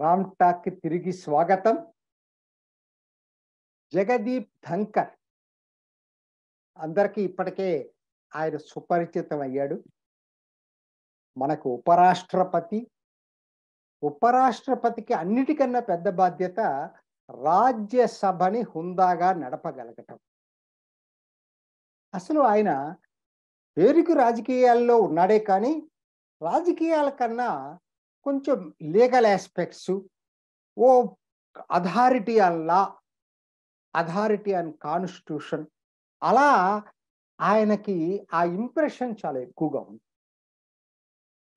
Ram talk తిరిగి స్వాగతం జగదీప్ ధంకర్ అందరికీ ఇప్పటికే ఆయన సుపరిచితం అయ్యాడు మనకు ఉపరాష్ట్రపతి ఉపరాష్ట్రపతికి అన్నిటికన్నా పెద్ద బాధ్యత రాజ్యసభని హుందాగా నడపగలగటం అసలు ఆయన పేరుకు రాజకీయాల్లో ఉన్నాడే కానీ రాజకీయాల కన్నా కొంచెం లీగల్ ఆస్పెక్ట్స్ ఓ authority on law authority on constitution అలా ఆయనకి ఆ ఇంప్రెషన్ చాలా ఎక్కువగా ఉంది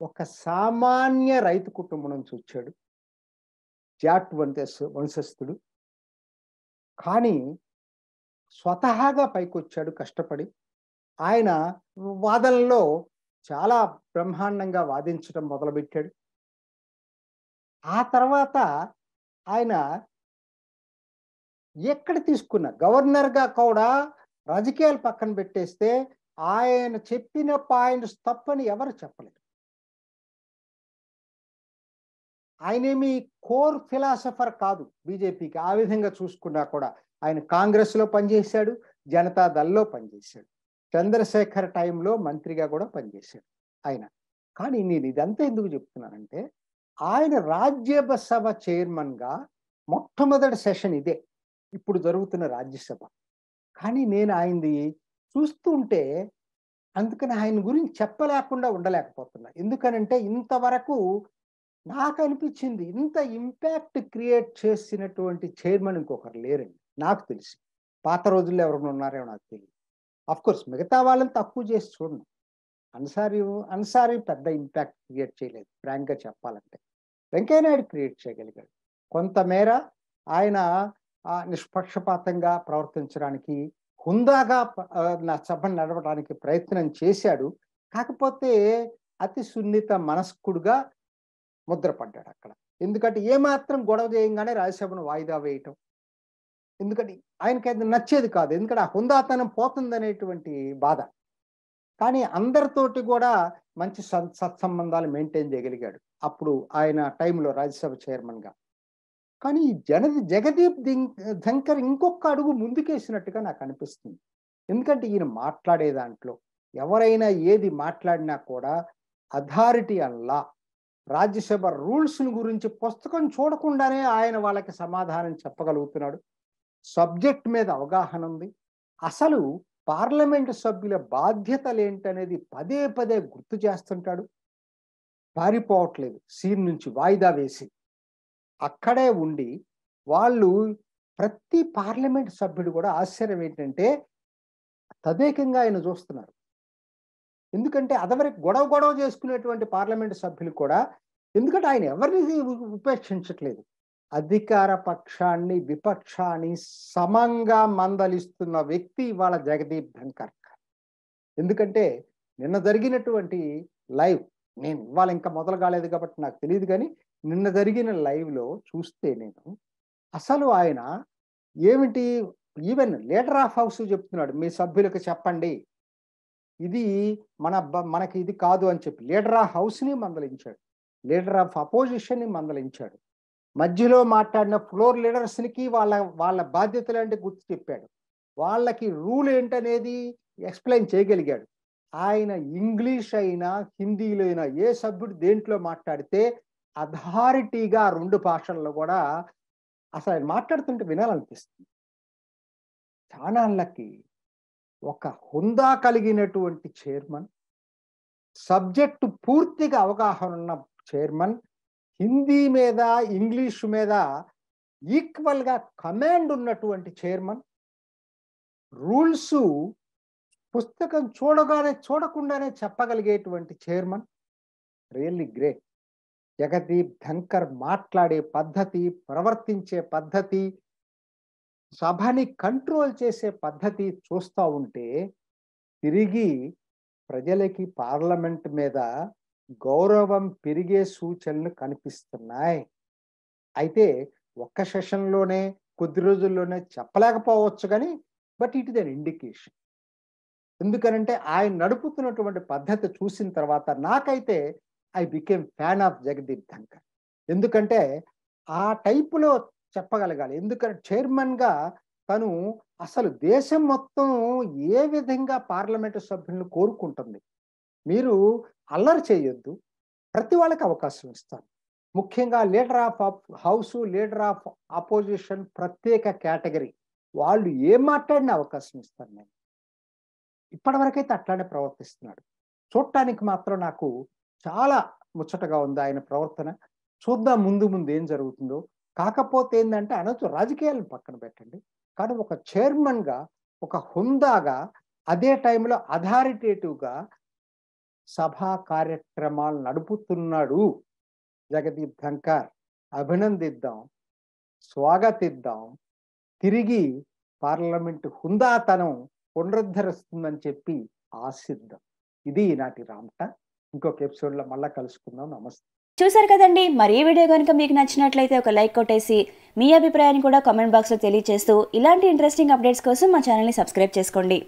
ఒక సామాన్య రైతు కుటుంబం నుంచి వచ్చాడు జాట్ వంశస్ వంశస్థుడు కానీ స్వతహాగా పైకొచ్చాడు కష్టపడి ఆయన వాదనలో చాలా బ్రహ్మాండంగా వాదించడం మొదలుపెట్టాడు ఆ తర్వాత ఆయన ఎక్కడ తీసుకున్న గవర్నర్గా కూడా రాజకీయాలు పక్కన పెట్టేస్తే ఆయన చెప్పిన పాయింట్స్ తప్పని ఎవరు చెప్పలేదు ఆయనేమి కోర్ ఫిలాసఫర్ కాదు బీజేపీకి ఆ విధంగా చూసుకున్నా కూడా ఆయన కాంగ్రెస్లో పనిచేశాడు జనతా దళలో పనిచేశాడు చంద్రశేఖర్ టైంలో మంత్రిగా కూడా పనిచేశాడు ఆయన కానీ నేను ఇదంతా ఎందుకు చెప్తున్నానంటే ఆయన రాజ్యసభ చైర్మన్గా మొట్టమొదటి సెషన్ ఇదే ఇప్పుడు జరుగుతున్న రాజ్యసభ కానీ నేను ఆయనది చూస్తుంటే అందుకని ఆయన గురించి చెప్పలేకుండా ఉండలేకపోతున్నా ఎందుకనంటే ఇంతవరకు నాకు అనిపించింది ఇంత ఇంపాక్ట్ క్రియేట్ చేసినటువంటి చైర్మన్ ఇంకొకరు లేరండి నాకు తెలిసి పాత రోజుల్లో ఎవరైనా ఉన్నారేమో నాకు తెలియదు అఫ్కోర్స్ మిగతా వాళ్ళని తక్కువ చేసి చూడండి అన్సారీ అన్సారీ పెద్ద ఇంపాక్ట్ క్రియేట్ చేయలేదు ఫ్రాంక్గా చెప్పాలంటే వెంకయ్యనాయుడు క్రియేట్ చేయగలిగాడు కొంతమేర ఆయన నిష్పక్షపాతంగా ప్రవర్తించడానికి హుందాగా సభను నడవడానికి ప్రయత్నం చేశాడు కాకపోతే అతి సున్నిత మనస్కుడుగా ముద్రపడ్డాడు అక్కడ ఎందుకంటే ఏమాత్రం గొడవ చేయంగానే రాజ్యసభను వాయిదా వేయటం ఎందుకంటే ఆయనకి అది నచ్చేది కాదు ఎందుకంటే ఆ హుందాతనం పోతుందనేటువంటి బాధ కానీ అందరితోటి కూడా మంచి సత్సంబంధాలు మెయింటైన్ చేయగలిగాడు అప్పుడు ఆయన టైంలో రాజ్యసభ చైర్మన్గా కానీ జనది జగదీప్ ధంకర్ ఇంకొక అడుగు ముందుకేసినట్టుగా నాకు అనిపిస్తుంది ఎందుకంటే ఈయన మాట్లాడే దాంట్లో ఎవరైనా ఏది మాట్లాడినా కూడా అథారిటీ అల్లా రాజ్యసభ రూల్స్ గురించి పుస్తకం చూడకుండానే ఆయన వాళ్ళకి సమాధానం చెప్పగలుగుతున్నాడు సబ్జెక్ట్ మీద అవగాహన ఉంది అసలు పార్లమెంటు సభ్యుల బాధ్యతలు ఏంటనేది పదే పదే గుర్తు చేస్తుంటాడు పారిపోవట్లేదు సీన్ నుంచి వాయిదా వేసి అక్కడే ఉండి వాళ్ళు ప్రతి పార్లమెంట్ సభ్యుడు కూడా ఆశ్చర్యం ఏంటంటే తదేకంగా ఆయన చూస్తున్నారు ఎందుకంటే అదవరి గొడవ గొడవ చేసుకునేటువంటి పార్లమెంట్ సభ్యులు కూడా ఎందుకంటే ఆయన ఎవరిని ఉపేక్షించట్లేదు అధికార పక్షాన్ని విపక్షాన్ని సమంగా మందలిస్తున్న వ్యక్తి ఇవాళ జగదీప్ ధంకర్ ఎందుకంటే నిన్న జరిగినటువంటి లైవ్ నేను ఇవాళ ఇంకా మొదలు కాలేదు కాబట్టి నాకు తెలియదు కానీ నిన్న జరిగిన లైవ్లో చూస్తే నేను అసలు ఆయన ఏమిటి ఈవెన్ లీడర్ ఆఫ్ హౌస్ చెప్తున్నాడు మీ సభ్యులకు చెప్పండి ఇది మన మనకి ఇది కాదు అని చెప్పి లీడర్ ఆఫ్ హౌస్ని మందలించాడు లీడర్ ఆఫ్ అపోజిషన్ని మందలించాడు మధ్యలో మాట్లాడిన ఫ్లోర్ లీడర్స్కి వాళ్ళ వాళ్ళ బాధ్యతలు అంటే గుర్తు చెప్పాడు వాళ్ళకి రూల్ ఏంటనేది ఎక్స్ప్లెయిన్ చేయగలిగాడు ఆయన ఇంగ్లీష్ అయినా హిందీలో అయినా ఏ సభ్యుడు దేంట్లో మాట్లాడితే అథారిటీగా రెండు భాషల్లో కూడా అసలు ఆయన మాట్లాడుతుంటే వినాలనిపిస్తుంది చాణాళ్ళకి ఒక హుందా కలిగినటువంటి చైర్మన్ సబ్జెక్టు పూర్తిగా అవగాహన ఉన్న చైర్మన్ హిందీ మీద ఇంగ్లీష్ మీద ఈక్వల్గా కమాండ్ ఉన్నటువంటి చైర్మన్ రూల్స్ పుస్తకం చూడగానే చూడకుండానే చెప్పగలిగేటువంటి chairman really great Jagdeep Dhankhar మాట్లాడే పద్ధతి ప్రవర్తించే పద్ధతి సభని కంట్రోల్ చేసే పద్ధతి చూస్తూ ఉంటే తిరిగి ప్రజలకి పార్లమెంట్ మీద గౌరవం పెరిగే సూచనలు కనిపిస్తున్నాయి అయితే ఒక్క సెషన్లోనే కొద్ది రోజుల్లోనే చెప్పలేకపోవచ్చు కానీ but it is an indication ఎందుకనంటే ఆయన నడుపుతున్నటువంటి పద్ధతి చూసిన తర్వాత నాకైతే I became fan of Jagdeep Dhankhar ఎందుకంటే ఆ టైపులో చెప్పగలగాలి ఎందుకంటే చైర్మన్గా తను అసలు దేశం మొత్తం ఏ విధంగా పార్లమెంటు సభ్యులను కోరుకుంటుంది మీరు అల్లరి చేయొద్దు ప్రతి వాళ్ళకి అవకాశం ఇస్తారు ముఖ్యంగా leader of house leader of opposition ప్రత్యేక కేటగిరీ వాళ్ళు ఏం మాట్లాడిన అవకాశం ఇస్తారు నేను ఇప్పటివరకైతే అట్లానే ప్రవర్తిస్తున్నాడు చూడటానికి మాత్రం నాకు చాలా ముచ్చటగా ఉంది ఆయన ప్రవర్తన చూద్దాం ముందు ముందు ఏం జరుగుతుందో కాకపోతే ఏంటంటే అనొచ్చు రాజకీయాలను పక్కన పెట్టండి కానీ ఒక చైర్మన్గా ఒక హుందాగా అదే టైంలో అథారిటేటివ్గా సభా కార్యక్రమాలు నడుపుతున్నాడు జగదీప్ ధంకర్ అభినందిద్దాం స్వాగతిద్దాం తిరిగి పార్లమెంటు హుందాతనం పునరుద్ధరిస్తుందని చెప్పి ఆశిద్దాం ఇది ఈనాటి రామట ఇంకొక ఎపిసోడ్లో మళ్ళీ కలుసుకుందాం నమస్తే చూసారు కదండి మరి వీడియో కనుక మీకు నచ్చినట్లయితే ఒక లైక్ కొట్టేసి మీ అభిప్రాయాన్ని కూడా కామెంట్ బాక్స్లో తెలియజేస్తూ ఇలాంటి ఇంట్రెస్టింగ్ అప్డేట్స్ కోసం మా ఛానల్ని సబ్స్క్రైబ్ చేసుకోండి